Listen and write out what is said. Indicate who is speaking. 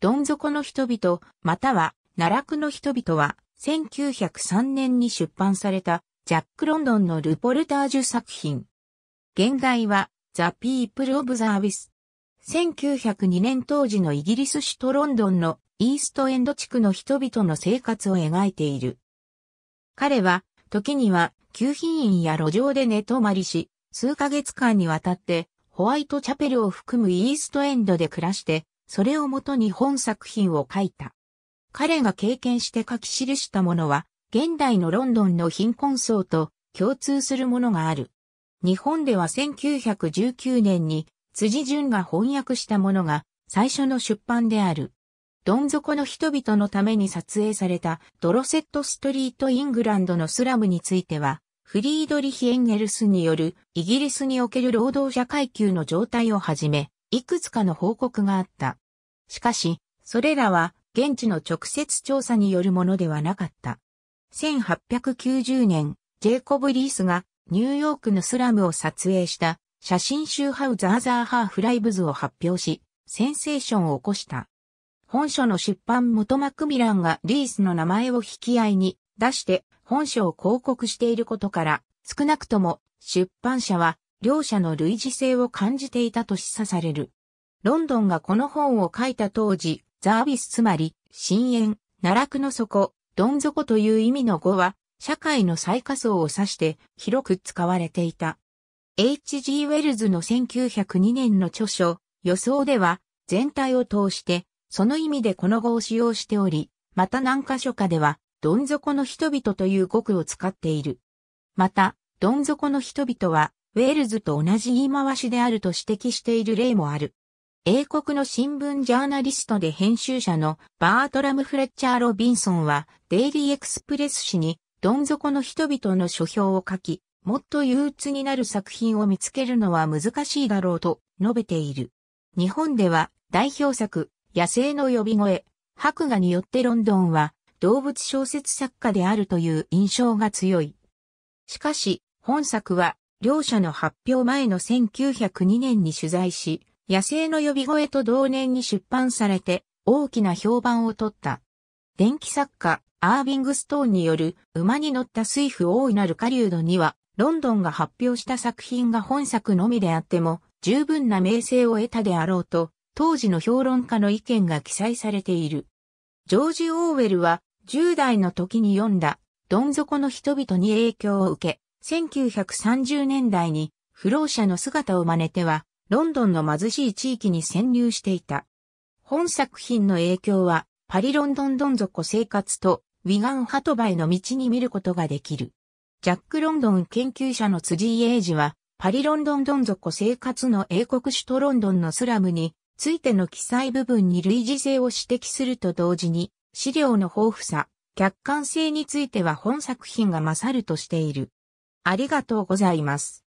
Speaker 1: どん底の人々、または奈落の人々は、1903年に出版された、ジャック・ロンドンのルポルタージュ作品。現代は、ザ・ピープル・オブ・ザ・アビス。1902年当時のイギリス首都ロンドンのイーストエンド地区の人々の生活を描いている。彼は、時には、旧品院や路上で寝泊まりし、数ヶ月間にわたって、ホワイトチャペルを含むイーストエンドで暮らして、それをもとに本作品を書いた。彼が経験して書き記したものは、現代のロンドンの貧困層と共通するものがある。日本では1919年に辻淳が翻訳したものが最初の出版である。どん底の人々のために撮影されたドロセットストリートイングランドのスラムについては、フリードリヒ・エンゲルスによるイギリスにおける労働者階級の状態をはじめ、いくつかの報告があった。しかし、それらは現地の直接調査によるものではなかった。1890年、ジェイコブ・リースがニューヨークのスラムを撮影した写真集ハウザーザーハーフライブズを発表し、センセーションを起こした。本書の出版元マクミランがリースの名前を引き合いに出して本書を広告していることから、少なくとも出版社は両者の類似性を感じていたと示唆される。ロンドンがこの本を書いた当時、ザービスつまり、深淵、奈落の底、どん底という意味の語は、社会の最下層を指して広く使われていた。H.G. ウェルズの1902年の著書、予想では、全体を通して、その意味でこの語を使用しており、また何箇所かでは、どん底の人々という語句を使っている。また、どん底の人々は、ウェールズと同じ言い回しであると指摘している例もある。英国の新聞ジャーナリストで編集者のバートラム・フレッチャー・ロビンソンはデイリーエクスプレス誌にどん底の人々の書評を書き、もっと憂鬱になる作品を見つけるのは難しいだろうと述べている。日本では代表作、野生の呼び声、白画によってロンドンは動物小説作家であるという印象が強い。しかし、本作は両者の発表前の1902年に取材し、野生の呼び声と同年に出版されて大きな評判を取った。電気作家、アービング・ストーンによる馬に乗った水夫大いなる狩人には、ロンドンが発表した作品が本作のみであっても、十分な名声を得たであろうと、当時の評論家の意見が記載されている。ジョージ・オーウェルは、10代の時に読んだ、どん底の人々に影響を受け、1930年代に不老者の姿を真似ては、ロンドンの貧しい地域に潜入していた。本作品の影響は、パリロンドンどん底生活と、ウィガン・ハトバへの道に見ることができる。ジャック・ロンドン研究者の辻井英二は、パリロンドンどん底生活の英国首都ロンドンのスラムについての記載部分に類似性を指摘すると同時に、資料の豊富さ、客観性については本作品が勝るとしている。ありがとうございます。